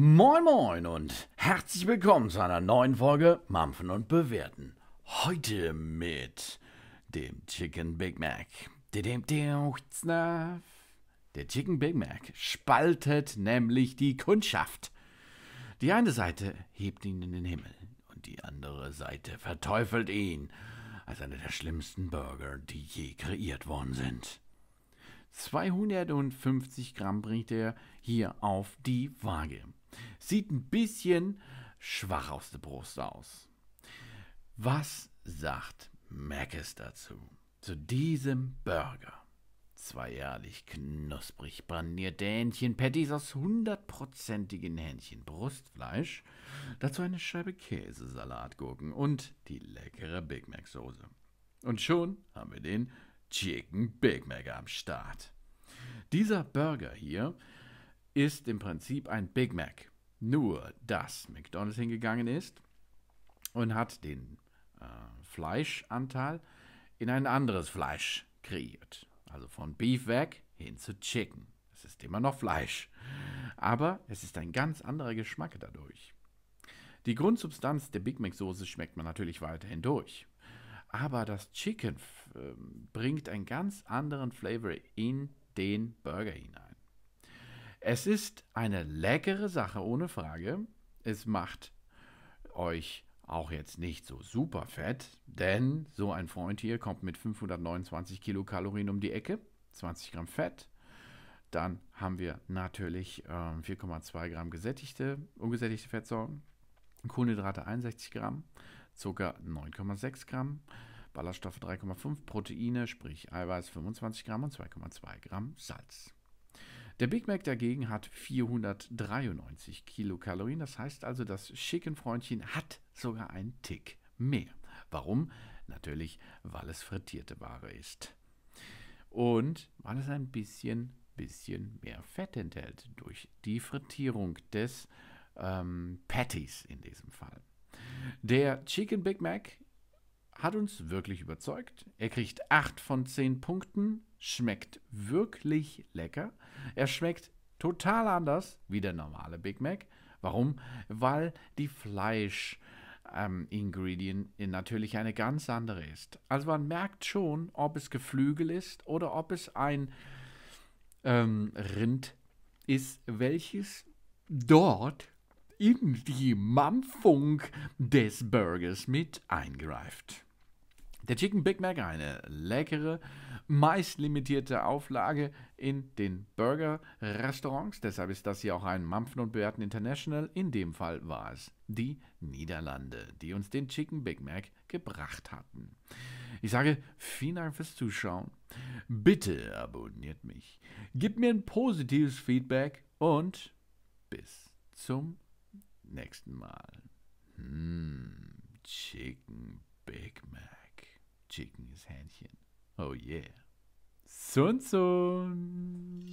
Moin Moin und herzlich willkommen zu einer neuen Folge Mampfen und Bewerten. Heute mit dem Chicken Big Mac. Der Chicken Big Mac spaltet nämlich die Kundschaft. Die eine Seite hebt ihn in den Himmel und die andere Seite verteufelt ihn als einer der schlimmsten Burger, die je kreiert worden sind. 250 Gramm bringt er hier auf die Waage. Sieht ein bisschen schwach aus der Brust aus. Was sagt Mackes dazu? Zu diesem Burger. Zwei herrlich knusprig brandierte Hähnchenpatties aus hundertprozentigem Hähnchenbrustfleisch, dazu eine Scheibe Käse, Salatgurken und die leckere Big Mac Soße. Und schon haben wir den Chicken Big Mac am Start. Dieser Burger hier ist im Prinzip ein Big Mac. Nur, dass McDonald's hingegangen ist und hat den äh, Fleischanteil in ein anderes Fleisch kreiert. Also von Beef weg hin zu Chicken. Es ist immer noch Fleisch. Aber es ist ein ganz anderer Geschmack dadurch. Die Grundsubstanz der Big Mac Soße schmeckt man natürlich weiterhin durch. Aber das Chicken äh, bringt einen ganz anderen Flavor in den Burger hinein. Es ist eine leckere Sache, ohne Frage. Es macht euch auch jetzt nicht so super fett, denn so ein Freund hier kommt mit 529 Kilokalorien um die Ecke, 20 Gramm Fett. Dann haben wir natürlich äh, 4,2 Gramm gesättigte, ungesättigte Fettsäuren, Kohlenhydrate 61 Gramm, Zucker 9,6 Gramm, Ballaststoffe 3,5, Proteine, sprich Eiweiß 25 Gramm und 2,2 Gramm Salz. Der Big Mac dagegen hat 493 Kilokalorien, das heißt also, das Chicken-Freundchen hat sogar einen Tick mehr. Warum? Natürlich, weil es frittierte Ware ist. Und weil es ein bisschen, bisschen mehr Fett enthält durch die Frittierung des ähm, Patties in diesem Fall. Der Chicken Big Mac hat uns wirklich überzeugt. Er kriegt 8 von 10 Punkten, schmeckt wirklich lecker. Er schmeckt total anders wie der normale Big Mac. Warum? Weil die Fleisch ähm, Ingredient natürlich eine ganz andere ist. Also man merkt schon, ob es Geflügel ist oder ob es ein ähm, Rind ist, welches dort in die Mampfung des Burgers mit eingreift. Der Chicken Big Mac, eine leckere, meist limitierte Auflage in den Burger-Restaurants. Deshalb ist das hier auch ein Mampfen und Bewerten International. In dem Fall war es die Niederlande, die uns den Chicken Big Mac gebracht hatten. Ich sage vielen Dank fürs Zuschauen. Bitte abonniert mich. Gebt mir ein positives Feedback und bis zum nächsten Mal nächsten Mal. Hm, Chicken Big Mac. Chicken ist Hähnchen. Oh yeah. Sun Sun.